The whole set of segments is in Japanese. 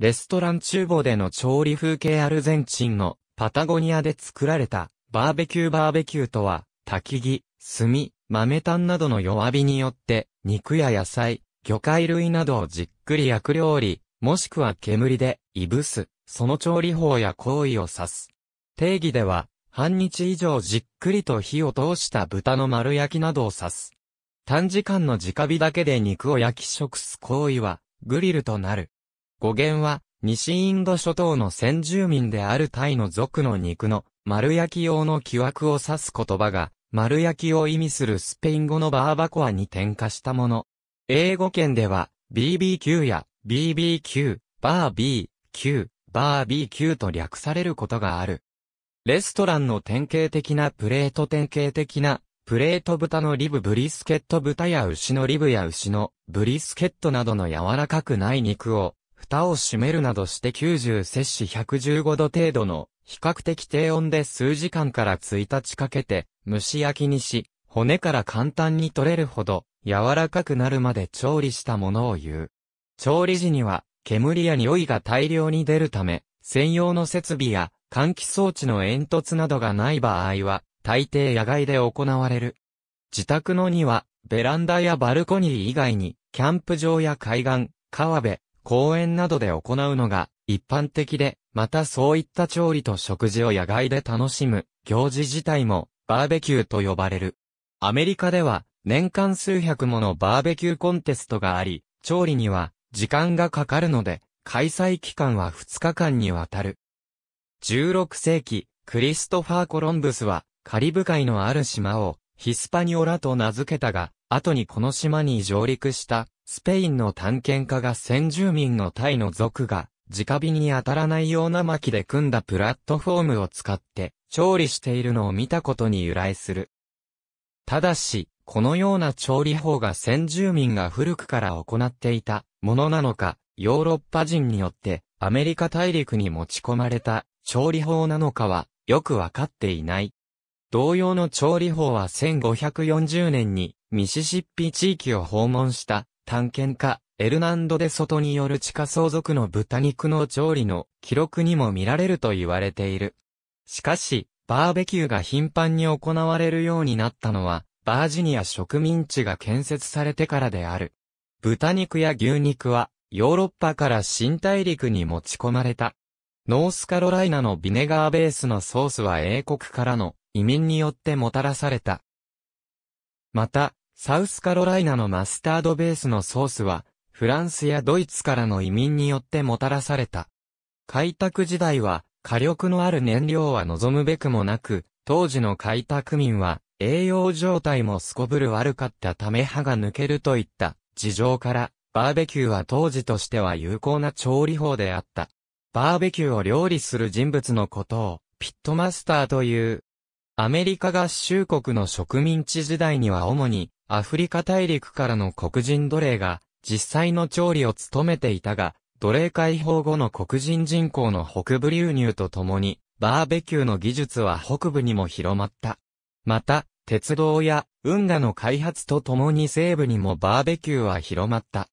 レストラン厨房での調理風景アルゼンチンのパタゴニアで作られたバーベキューバーベキューとは、焚き木、炭、豆炭などの弱火によって肉や野菜、魚介類などをじっくり焼く料理、もしくは煙で、いぶす、その調理法や行為を指す。定義では、半日以上じっくりと火を通した豚の丸焼きなどを指す。短時間の直火だけで肉を焼き食す行為は、グリルとなる。語源は、西インド諸島の先住民であるタイの族の肉の丸焼き用の木枠を指す言葉が、丸焼きを意味するスペイン語のバーバコアに転化したもの。英語圏では、BBQ や BBQ、バー B、Q、バー BQ と略されることがある。レストランの典型的なプレート典型的な、プレート豚のリブブリスケット豚や牛のリブや牛のブリスケットなどの柔らかくない肉を蓋を閉めるなどして90摂氏115度程度の比較的低温で数時間から1日かけて蒸し焼きにし、骨から簡単に取れるほど柔らかくなるまで調理したものを言う。調理時には煙や匂いが大量に出るため、専用の設備や換気装置の煙突などがない場合は、大抵野外で行われる。自宅のには、ベランダやバルコニー以外に、キャンプ場や海岸、川辺、公園などで行うのが一般的で、またそういった調理と食事を野外で楽しむ行事自体もバーベキューと呼ばれる。アメリカでは年間数百ものバーベキューコンテストがあり、調理には時間がかかるので、開催期間は2日間にわたる。16世紀、クリストファー・コロンブスは、カリブ海のある島を、ヒスパニオラと名付けたが、後にこの島に上陸した、スペインの探検家が先住民のタイの族が、直火に当たらないような薪で組んだプラットフォームを使って、調理しているのを見たことに由来する。ただし、このような調理法が先住民が古くから行っていたものなのか、ヨーロッパ人によってアメリカ大陸に持ち込まれた調理法なのかはよくわかっていない。同様の調理法は1540年にミシシッピ地域を訪問した探検家、エルナンド・デ・ソトによる地下相続の豚肉の調理の記録にも見られると言われている。しかし、バーベキューが頻繁に行われるようになったのは、バージニア植民地が建設されてからである。豚肉や牛肉は、ヨーロッパから新大陸に持ち込まれた。ノースカロライナのビネガーベースのソースは英国からの移民によってもたらされた。また、サウスカロライナのマスタードベースのソースは、フランスやドイツからの移民によってもたらされた。開拓時代は、火力のある燃料は望むべくもなく、当時の開拓民は、栄養状態もすこぶる悪かったため歯が抜けるといった事情から、バーベキューは当時としては有効な調理法であった。バーベキューを料理する人物のことを、ピットマスターという。アメリカ合衆国の植民地時代には主に、アフリカ大陸からの黒人奴隷が、実際の調理を務めていたが、奴隷解放後の黒人人口の北部流入とともに、バーベキューの技術は北部にも広まった。また、鉄道や運河の開発とともに西部にもバーベキューは広まった。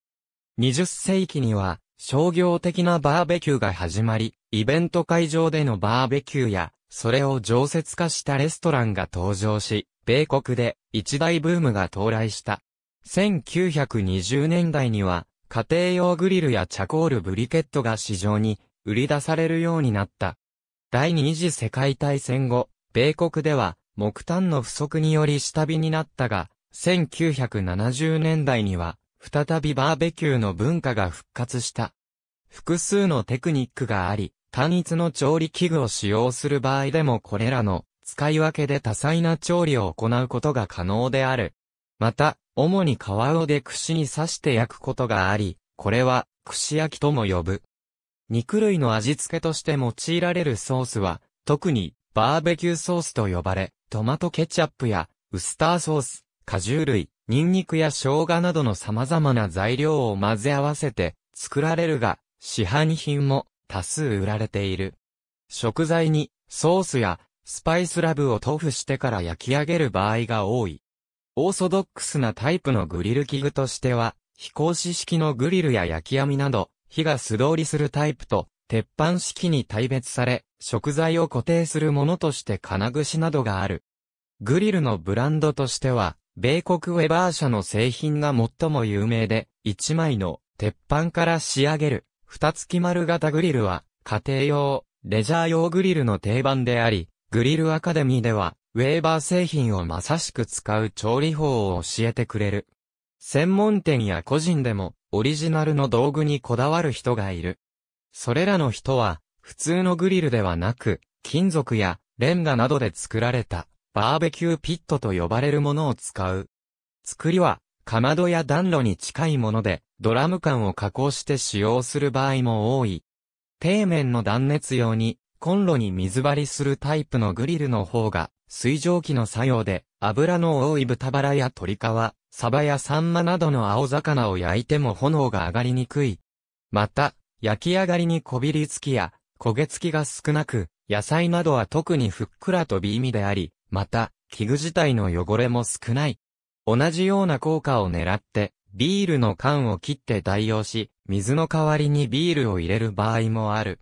20世紀には商業的なバーベキューが始まり、イベント会場でのバーベキューや、それを常設化したレストランが登場し、米国で一大ブームが到来した。1920年代には、家庭用グリルやチャコールブリケットが市場に売り出されるようになった。第二次世界大戦後、米国では木炭の不足により下火になったが、1970年代には、再びバーベキューの文化が復活した。複数のテクニックがあり、単一の調理器具を使用する場合でもこれらの使い分けで多彩な調理を行うことが可能である。また、主に皮をで串に刺して焼くことがあり、これは、串焼きとも呼ぶ。肉類の味付けとして用いられるソースは、特に、バーベキューソースと呼ばれ、トマトケチャップや、ウスターソース、果汁類、ニンニクや生姜などの様々な材料を混ぜ合わせて、作られるが、市販品も、多数売られている。食材に、ソースやスパイスラブを塗布してから焼き上げる場合が多い。オーソドックスなタイプのグリル器具としては、非公式式のグリルや焼き網など、火が素通りするタイプと、鉄板式に大別され、食材を固定するものとして金串などがある。グリルのブランドとしては、米国ウェバー社の製品が最も有名で、1枚の鉄板から仕上げる、二月丸型グリルは、家庭用、レジャー用グリルの定番であり、グリルアカデミーでは、ウェーバー製品をまさしく使う調理法を教えてくれる。専門店や個人でも、オリジナルの道具にこだわる人がいる。それらの人は、普通のグリルではなく、金属やレンガなどで作られた、バーベキューピットと呼ばれるものを使う。作りは、かまどや暖炉に近いもので、ドラム缶を加工して使用する場合も多い。底面の断熱用にコンロに水張りするタイプのグリルの方が、水蒸気の作用で、油の多い豚バラや鶏皮、サバやサンマなどの青魚を焼いても炎が上がりにくい。また、焼き上がりにこびりつきや、焦げつきが少なく、野菜などは特にふっくらと美味であり、また、器具自体の汚れも少ない。同じような効果を狙って、ビールの缶を切って代用し、水の代わりにビールを入れる場合もある。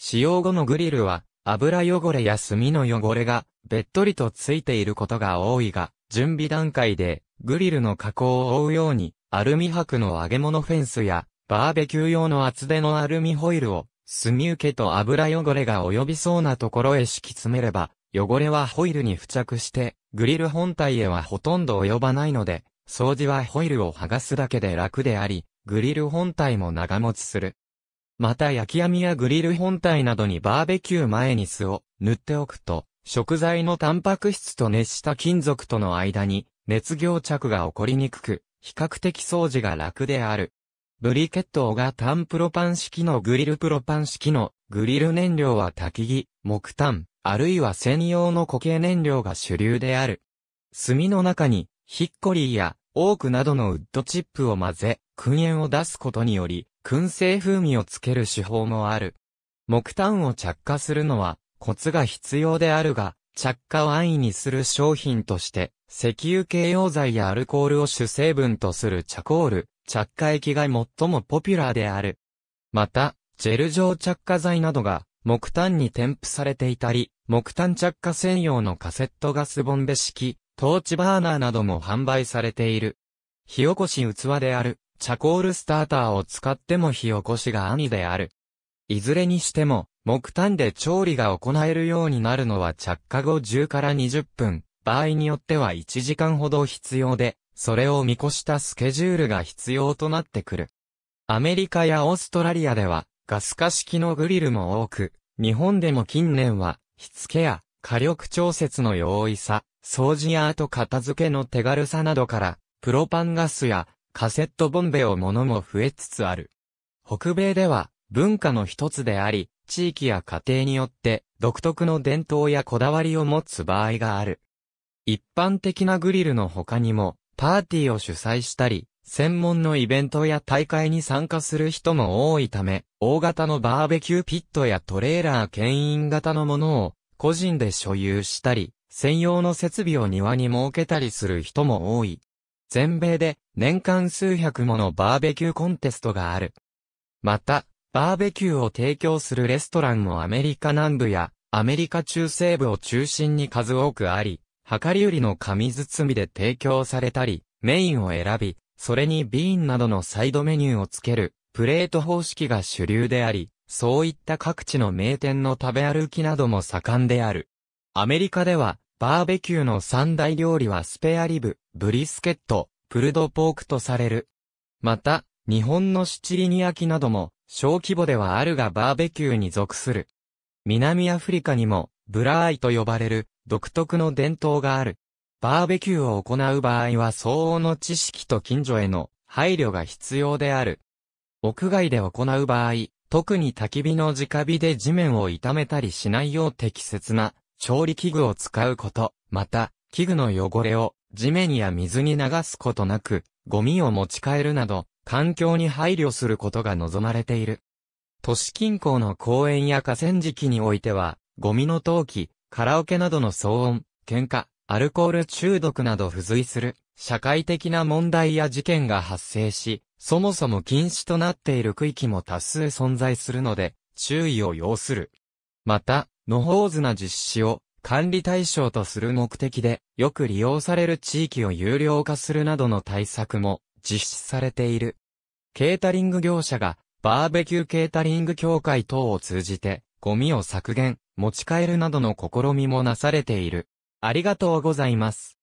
使用後のグリルは、油汚れや炭の汚れが、べっとりとついていることが多いが、準備段階で、グリルの加工を覆うように、アルミ箔の揚げ物フェンスや、バーベキュー用の厚手のアルミホイルを、炭受けと油汚れが及びそうなところへ敷き詰めれば、汚れはホイルに付着して、グリル本体へはほとんど及ばないので、掃除はホイルを剥がすだけで楽であり、グリル本体も長持ちする。また焼き網やグリル本体などにバーベキュー前に酢を塗っておくと、食材のタンパク質と熱した金属との間に熱凝着が起こりにくく、比較的掃除が楽である。ブリケットがンプロパン式のグリルプロパン式のグリル燃料は焚き木、木炭、あるいは専用の固形燃料が主流である。炭の中にヒッコリーやオークなどのウッドチップを混ぜ、燻煙を出すことにより、燻製風味をつける手法もある。木炭を着火するのはコツが必要であるが、着火を安易にする商品として、石油系溶剤やアルコールを主成分とするチャコール、着火液が最もポピュラーである。また、ジェル状着火剤などが木炭に添付されていたり、木炭着火専用のカセットガスボンベ式、トーチバーナーなども販売されている。火起こし器であるチャコールスターターを使っても火起こしが兄である。いずれにしても、木炭で調理が行えるようになるのは着火後10から20分、場合によっては1時間ほど必要で、それを見越したスケジュールが必要となってくる。アメリカやオーストラリアでは、ガス化式のグリルも多く、日本でも近年は、火付けや火力調節の容易さ、掃除や後片付けの手軽さなどから、プロパンガスやカセットボンベをものも増えつつある。北米では文化の一つであり、地域や家庭によって独特の伝統やこだわりを持つ場合がある。一般的なグリルの他にも、パーティーを主催したり、専門のイベントや大会に参加する人も多いため、大型のバーベキューピットやトレーラー牽引型のものを個人で所有したり、専用の設備を庭に設けたりする人も多い。全米で年間数百ものバーベキューコンテストがある。また、バーベキューを提供するレストランもアメリカ南部やアメリカ中西部を中心に数多くあり、量り売りの紙包みで提供されたり、メインを選び、それにビーンなどのサイドメニューをつける、プレート方式が主流であり、そういった各地の名店の食べ歩きなども盛んである。アメリカでは、バーベキューの三大料理はスペアリブ、ブリスケット、プルドポークとされる。また、日本のシチリニアキなども、小規模ではあるがバーベキューに属する。南アフリカにも、ブラーイと呼ばれる、独特の伝統がある。バーベキューを行う場合は相応の知識と近所への配慮が必要である。屋外で行う場合、特に焚き火の直火で地面を痛めたりしないよう適切な調理器具を使うこと、また、器具の汚れを地面や水に流すことなく、ゴミを持ち帰るなど、環境に配慮することが望まれている。都市近郊の公園や河川敷においては、ゴミの投棄、カラオケなどの騒音、喧嘩、アルコール中毒など付随する、社会的な問題や事件が発生し、そもそも禁止となっている区域も多数存在するので、注意を要する。また、野放図な実施を、管理対象とする目的で、よく利用される地域を有料化するなどの対策も実施されている。ケータリング業者が、バーベキューケータリング協会等を通じて、ゴミを削減、持ち帰るなどの試みもなされている。ありがとうございます。